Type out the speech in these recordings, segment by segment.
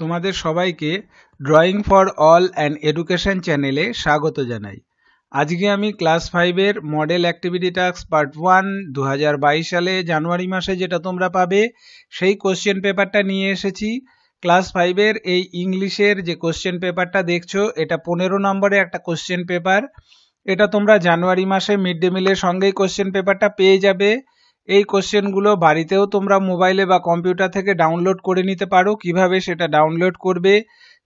তোমাদের সবাইকে drawing for all and education চ্যানেলে স্বাগত জানাই আজকে আমি ক্লাস ফাইভের model activity task part one দু সালে জানুয়ারি মাসে যেটা তোমরা পাবে সেই কোশ্চেন পেপারটা নিয়ে এসেছি ক্লাস ফাইভের এই ইংলিশের যে কোশ্চেন পেপারটা দেখছো এটা পনেরো নম্বরে একটা কোশ্চেন পেপার এটা তোমরা জানুয়ারি মাসে মিড ডে মিলের সঙ্গেই কোশ্চেন পেপারটা পেয়ে যাবে এই কোশ্চেনগুলো বাড়িতেও তোমরা মোবাইলে বা কম্পিউটার থেকে ডাউনলোড করে নিতে পারো কিভাবে সেটা ডাউনলোড করবে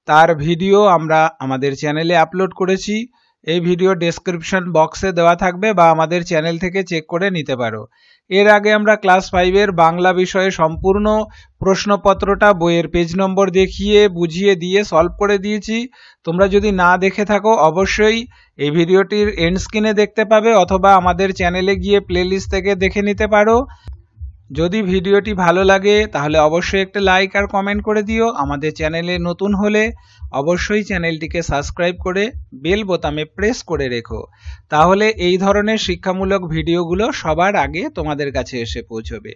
তার ভিডিও আমরা আমাদের চ্যানেলে আপলোড করেছি এই ভিডিও ডেসক্রিপশন বক্সে দেওয়া থাকবে বা আমাদের চ্যানেল থেকে চেক করে নিতে পারো এর আগে আমরা ক্লাস ফাইভের বাংলা বিষয়ে সম্পূর্ণ প্রশ্নপত্রটা বইয়ের পেজ নম্বর দেখিয়ে বুঝিয়ে দিয়ে সলভ করে দিয়েছি তোমরা যদি না দেখে থাকো অবশ্যই এই ভিডিওটির এন্ড স্ক্রিনে দেখতে পাবে অথবা আমাদের চ্যানেলে গিয়ে প্লেলিস্ট থেকে দেখে নিতে পারো যদি ভিডিওটি ভালো লাগে তাহলে অবশ্যই একটা লাইক আর কমেন্ট করে দিও আমাদের চ্যানেলে নতুন হলে অবশ্যই চ্যানেলটিকে সাবস্ক্রাইব করে বেল বোতামে প্রেস করে রেখো তাহলে এই ধরনের শিক্ষামূলক ভিডিওগুলো সবার আগে তোমাদের কাছে এসে পৌঁছবে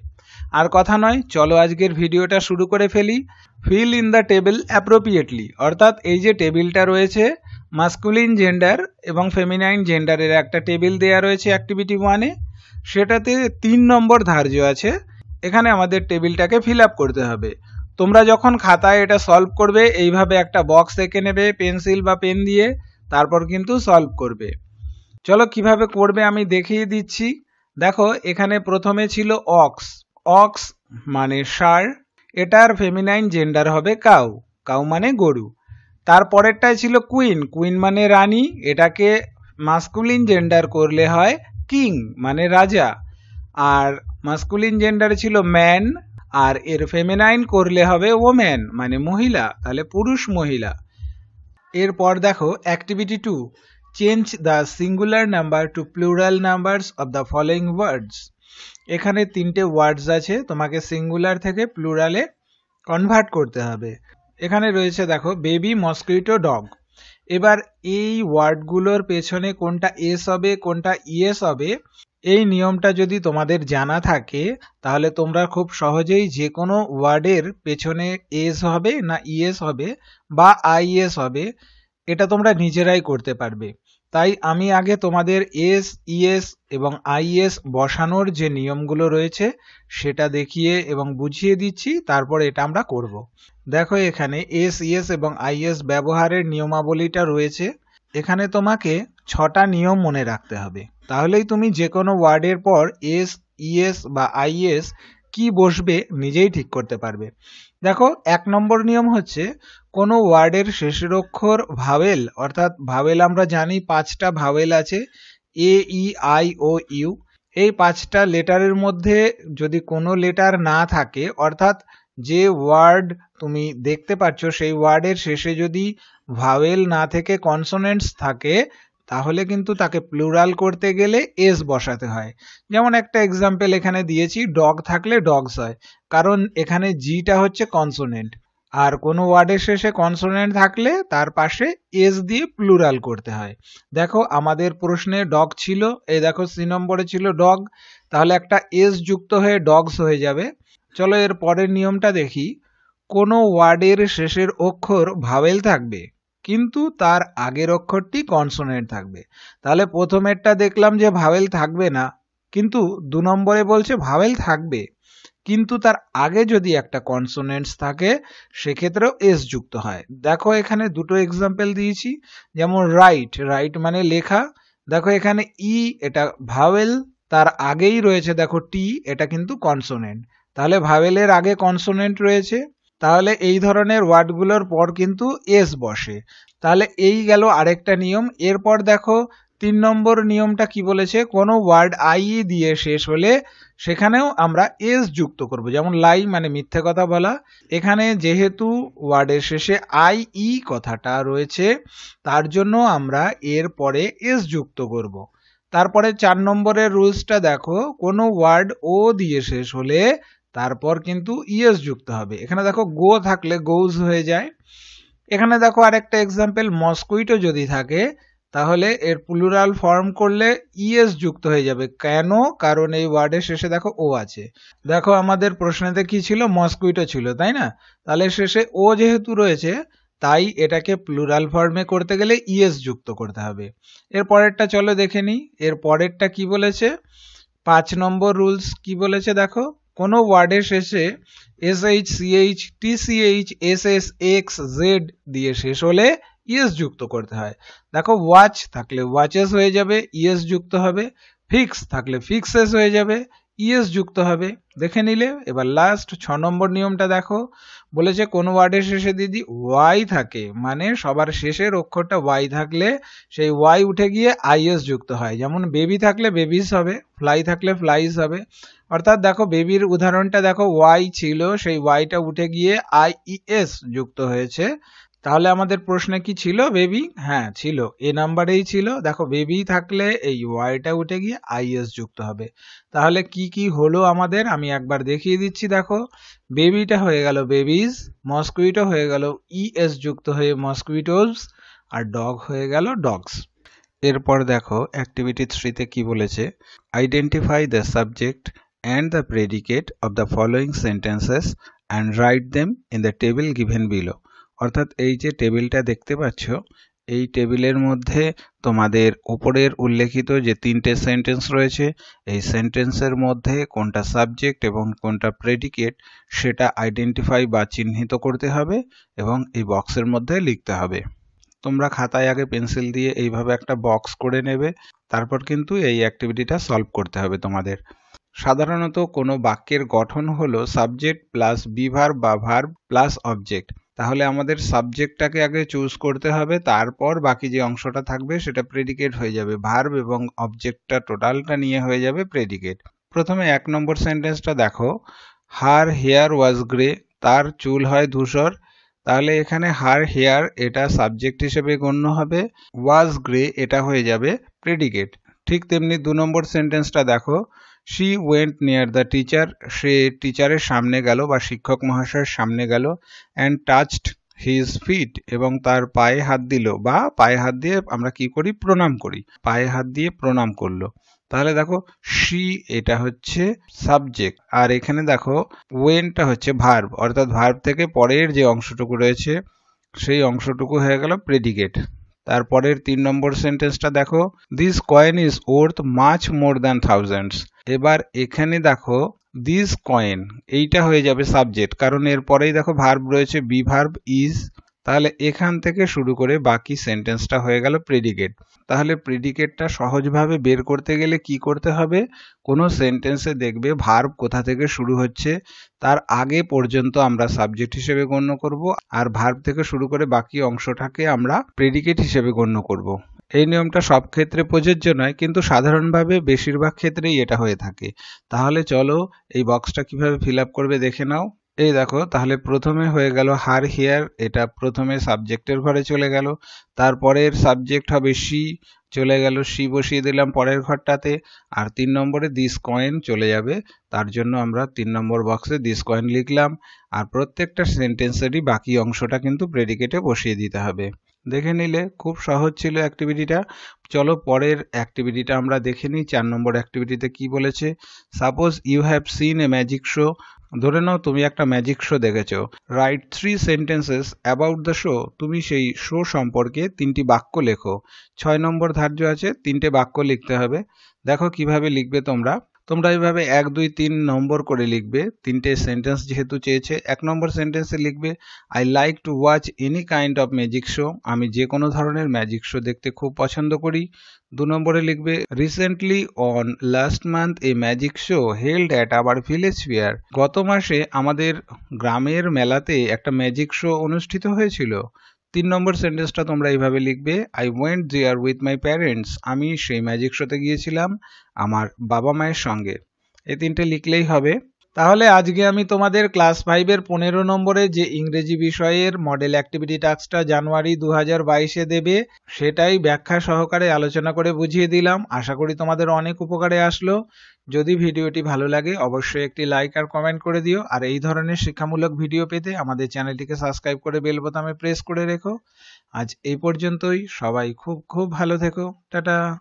আর কথা নয় চলো আজকের ভিডিওটা শুরু করে ফেলি fill in the table appropriately অর্থাৎ এই যে টেবিলটা রয়েছে মাস্কুলিন জেন্ডার এবং ফেমিনাইন জেন্ডারের একটা টেবিল দেয়া রয়েছে অ্যাক্টিভিটি ওয়ানে সেটাতে তিন নম্বর ধার্য আছে এখানে আমাদের টেবিলটাকে ফিল করতে হবে তোমরা যখন খাতায় এটা সলভ করবে এইভাবে একটা বক্স এঁকে নেবে পেন্সিল বা পেন দিয়ে তারপর কিন্তু সলভ করবে চলো কিভাবে করবে আমি দেখিয়ে দিচ্ছি দেখো এখানে প্রথমে ছিল অক্স অক্স মানে সার এটার ফেমিনাইন জেন্ডার হবে কাউ কাউ মানে গরু তারপরেরটায় ছিল কুইন কুইন মানে রানী এটাকে মাস্কুলিন জেন্ডার করলে হয় কিং মানে রাজা আর মাস্কুলিন জেন্ডার ছিল ম্যান আর এর ফেমিনাইন করলে হবে ওম্যান মানে মহিলা তাহলে পুরুষ মহিলা এরপর দেখো activity two change the singular number to plural numbers of the following words এখানে তিনটে ওয়ার্ডস আছে তোমাকে সিঙ্গুলার থেকে প্লুরালে কনভার্ট করতে হবে এখানে রয়েছে দেখো বেবি মস্কিটো ডগ এবার এই ওয়ার্ডগুলোর পেছনে কোনটা এস হবে কোনটা ইএস e হবে এই নিয়মটা যদি তোমাদের জানা থাকে তাহলে তোমরা খুব সহজেই যে কোনো ওয়ার্ডের পেছনে এস হবে না ইএস হবে বা আইএস হবে এটা তোমরা নিজেরাই করতে পারবে তাই আমি আগে তোমাদের এস ইএস এবং আইএস বসানোর যে নিয়মগুলো রয়েছে সেটা দেখিয়ে এবং বুঝিয়ে দিচ্ছি তারপর এটা আমরা করব। দেখো এখানে এস ইএস এবং আইএস ব্যবহারের নিয়মাবলীটা রয়েছে এখানে তোমাকে ছটা নিয়ম মনে রাখতে হবে তাহলেই তুমি যে কোনো ওয়ার্ডের পর এস ইএস বা আইএস কি বসবে নিজেই ঠিক করতে পারবে দেখো এক নম্বর নিয়ম হচ্ছে কোনো ওয়ার্ডের শেষের অক্ষর ভাওয়েল অর্থাৎ ভাওয়েল আমরা জানি পাঁচটা ভাওয়েল আছে এ ই আই ও ইউ এই পাঁচটা লেটারের মধ্যে যদি কোনো লেটার না থাকে অর্থাৎ যে ওয়ার্ড তুমি দেখতে পাচ্ছ সেই ওয়ার্ডের শেষে যদি ভাওয়েল না থেকে কনসোনেন্টস থাকে তাহলে কিন্তু তাকে প্লুরাল করতে গেলে এস বসাতে হয় যেমন একটা এক্সাম্পল এখানে দিয়েছি ডগ থাকলে ডগস হয় কারণ এখানে জিটা হচ্ছে কনসোনেন্ট আর কোনো ওয়ার্ডের শেষে কনসোনেন্ট থাকলে তার পাশে এস দিয়ে প্লুরাল করতে হয় দেখো আমাদের প্রশ্নে ডগ ছিল এই দেখো সি নম্বরে ছিল ডগ তাহলে একটা এস যুক্ত হয়ে ডগস হয়ে যাবে চলো এর পরের নিয়মটা দেখি কোনো ওয়ার্ডের শেষের অক্ষর ভাওয়েল থাকবে কিন্তু তার আগের অক্ষরটি কনসোনেন্ট থাকবে তাহলে প্রথমেরটা দেখলাম যে ভাওয়েল থাকবে না কিন্তু দু নম্বরে বলছে ভাওয়েল থাকবে কিন্তু তার আগে যদি একটা কনসোনেন্টস থাকে সেক্ষেত্রেও এস যুক্ত হয় দেখো এখানে দুটো এক্সাম্পল দিয়েছি যেমন রাইট রাইট মানে লেখা দেখো এখানে ই e এটা ভাওয়েল তার আগেই রয়েছে দেখো টি এটা কিন্তু কনসোনেন্ট তাহলে ভাওয়েলের আগে কনসোনেন্ট রয়েছে তাহলে এই ধরনের ওয়ার্ডগুলোর পর কিন্তু এস বসে তাহলে এই গেল আরেকটা নিয়ম এরপর দেখো তিন নম্বর নিয়মটা কি বলেছে কোনো ওয়ার্ড আই দিয়ে শেষ হলে সেখানেও আমরা এস যুক্ত করব যেমন লাই মানে মিথ্যে কথা বলা এখানে যেহেতু ওয়ার্ডের শেষে আই ই কথাটা রয়েছে তার জন্য আমরা এর পরে এস যুক্ত করব তারপরে চার নম্বরের রুলসটা দেখো কোনো ওয়ার্ড ও দিয়ে শেষ হলে তারপর কিন্তু ইয়েস যুক্ত হবে এখানে দেখো গো থাকলে গোজ হয়ে যায় এখানে দেখো আরেকটা এক্সাম্পল মস্কুইটো যদি থাকে তাহলে এর প্লুরাল ফর্ম করলে ইএস যুক্ত হয়ে যাবে কেন কারণ এই ওয়ার্ডের শেষে দেখো ও আছে দেখো আমাদের প্রশ্নেতে কি ছিল মস্কুইটো ছিল তাই না তাহলে শেষে ও যেহেতু রয়েছে তাই এটাকে প্লুরাল ফর্মে করতে গেলে ইএস যুক্ত করতে হবে এর পরেরটা চলো দেখে নিই এর পরেরটা কি বলেছে পাঁচ নম্বর রুলস কি বলেছে দেখো কোনো ওয়ার্ডের শেষে S H CH TCH S S X Z দিয়ে শেষ হলে ইয়েস e যুক্ত করতে হয় দেখো ওয়াচ থাকলে ওয়াচেস হয়ে যাবে ইয়েস e যুক্ত হবে ফিক্স থাকলে ফিক্সেস হয়ে যাবে ইএস e যুক্ত হবে দেখে নিলে এবার লাস্ট ছ নম্বর নিয়মটা দেখো বলেছে কোন ওয়ার্ডের শেষে দিদি ওয়াই থাকে মানে সবার শেষের অক্ষরটা ওয়াই থাকলে সেই ওয়াই উঠে গিয়ে আইএস যুক্ত হয় যেমন বেবি থাকলে বেবিস হবে ফ্লাই থাকলে ফ্লাইস হবে অর্থাৎ দেখো বেবির উদাহরণটা দেখো ওয়াই ছিল সেই ওয়াইটা উঠে গিয়ে আইইএস e যুক্ত হয়েছে তাহলে আমাদের প্রশ্নে কি ছিল বেবি হ্যাঁ ছিল এ নাম্বারেই ছিল দেখো বেবি থাকলে এই ওয়াইটা উঠে গিয়ে আইএস e যুক্ত হবে তাহলে কি কি হলো আমাদের আমি একবার দেখিয়ে দিচ্ছি দেখো বেবিটা হয়ে গেল বেবিজ মস্কুইটো হয়ে গেল ইএস e যুক্ত হয়ে মস্কুইটোস আর ডগ হয়ে গেল ডগস এরপর দেখো অ্যাক্টিভিটি থ্রিতে কি বলেছে identify the subject and the predicate of the following sentences and write them in the table given below অর্থাৎ এই যে টেবিলটা দেখতে পাচ্ছ এই টেবিলের মধ্যে তোমাদের উপরের উল্লেখিত যে তিনটে সেন্টেন্স রয়েছে এই সেন্টেন্সের মধ্যে কোনটা সাবজেক্ট এবং কোনটা প্রেডিকেট সেটা আইডেন্টিফাই বা চিহ্নিত করতে হবে এবং এই বক্সের মধ্যে লিখতে হবে তোমরা খাতায় আগে পেন্সিল দিয়ে এইভাবে একটা বক্স করে নেবে তারপর কিন্তু এই অ্যাক্টিভিটিটা সলভ করতে হবে তোমাদের সাধারণত কোনো বাক্যের গঠন হলো সাবজেক্ট প্লাস বিভার বা ভার প্লাস অবজেক্ট তাহলে আমাদের সাবজেক্টটাকে আগে চুজ করতে হবে তারপর বাকি যে অংশটা থাকবে সেটা প্রেডিকেট হয়ে যাবে ভার্ব এবং অবজেক্টটা টোটালটা নিয়ে হয়ে যাবে প্রেডিকেট প্রথমে এক নম্বর সেন্টেন্সটা দেখো হার হেয়ার ওয়াজ গ্রে তার চুল হয় ধূসর তাহলে এখানে হার হেয়ার এটা সাবজেক্ট হিসেবে গণ্য হবে ওয়াজ গ্রে এটা হয়ে যাবে প্রেডিকেট ঠিক তেমনি দু নম্বর সেন্টেন্সটা দেখো she went near the teacher সে টিচারের সামনে গেল বা শিক্ষক মহাশয়ের সামনে গেল অ্যান্ড টাচড হিজ ফিট এবং তার পায়ে হাত দিল বা পায়ে হাত দিয়ে আমরা কি করি প্রণাম করি পায়ে হাত দিয়ে প্রণাম করলো তাহলে দেখো শি এটা হচ্ছে সাবজেক্ট আর এখানে দেখো ওয়েনটা হচ্ছে ভার্ব অর্থাৎ ভার্ব থেকে পরের যে অংশটুকু রয়েছে সেই অংশটুকু হয়ে গেল প্রেডিকেট তারপরের তিন নম্বর সেন্টেন্সটা দেখো this coin is worth much more than thousands এবার এখানে দেখো দিস কয়েন এইটা হয়ে যাবে সাবজেক্ট কারণ এরপরেই দেখো ভার্ব রয়েছে বি ভার্ব ইজ তাহলে এখান থেকে শুরু করে বাকি সেন্টেন্সটা হয়ে গেল প্রেডিকেট তাহলে প্রেডিকেটটা সহজভাবে বের করতে গেলে কি করতে হবে কোনো সেন্টেন্সে দেখবে ভার্ব কোথা থেকে শুরু হচ্ছে তার আগে পর্যন্ত আমরা সাবজেক্ট হিসেবে গণ্য করব আর ভার্ব থেকে শুরু করে বাকি অংশটাকে আমরা প্রেডিকেট হিসেবে গণ্য করব এই নিয়মটা সব ক্ষেত্রে প্রযোজ্য নয় কিন্তু সাধারণভাবে বেশিরভাগ ক্ষেত্রেই এটা হয়ে থাকে তাহলে চলো এই বক্সটা কিভাবে ফিল করবে দেখে নাও এই দেখো তাহলে প্রথমে হয়ে গেল হার হেয়ার এটা প্রথমে সাবজেক্টের ঘরে চলে গেল তারপরের সাবজেক্ট হবে সি চলে গেল সি বসিয়ে দিলাম পরের ঘরটাতে আর তিন নম্বরে দিস কয়েন চলে যাবে তার জন্য আমরা তিন নম্বর বক্সে দিস কয়েন লিখলাম আর প্রত্যেকটা সেন্টেন্সেরই বাকি অংশটা কিন্তু প্রেডিকেটে বসিয়ে দিতে হবে দেখে নিলে খুব সহজ ছিল অ্যাক্টিভিটিটা চলো পরের অ্যাক্টিভিটিটা আমরা দেখে নিই চার নম্বর অ্যাক্টিভিটিতে কি বলেছে suppose you have seen a magic show ধরে নাও তুমি একটা ম্যাজিক শো দেখেছো right three sentences about the show তুমি সেই শো সম্পর্কে তিনটি বাক্য লেখো ছয় নম্বর ধার্য আছে তিনটে বাক্য লিখতে হবে দেখো কিভাবে লিখবে তোমরা তোমরা এইভাবে এক দুই তিন নম্বর করে লিখবে তিনটে সেন্টেন্স যেহেতু চেয়েছে এক নম্বর সেন্টেন্সে লিখবে I like to watch any kind of magic show আমি যে কোনো ধরনের ম্যাজিক শো দেখতে খুব পছন্দ করি দু নম্বরে লিখবে recently on last month a magic show held at our village fair গত মাসে আমাদের গ্রামের মেলাতে একটা ম্যাজিক শো অনুষ্ঠিত হয়েছিল তিন নম্বর সেন্টেন্সটা তোমরা এইভাবে লিখবে আই ওয়েন্ট আর উইথ মাই প্যারেন্টস আমি সেই ম্যাজিক শোতে গিয়েছিলাম আমার বাবা মায়ের সঙ্গে এই তিনটে লিখলেই হবে তাহলে আজকে আমি তোমাদের ক্লাস ফাইভের পনেরো নম্বরে যে ইংরেজি বিষয়ের মডেল অ্যাক্টিভিটি টাস্কটা জানুয়ারি দু হাজার বাইশে দেবে সেটাই ব্যাখ্যা সহকারে আলোচনা করে বুঝিয়ে দিলাম আশা করি তোমাদের অনেক উপকারে আসলো যদি ভিডিওটি ভালো লাগে অবশ্যই একটি লাইক আর কমেন্ট করে দিও আর এই ধরনের শিক্ষামূলক ভিডিও পেতে আমাদের চ্যানেলটিকে সাবস্ক্রাইব করে বেল বোতামে প্রেস করে রেখো আজ এই পর্যন্তই সবাই খুব খুব ভালো থেকো টাটা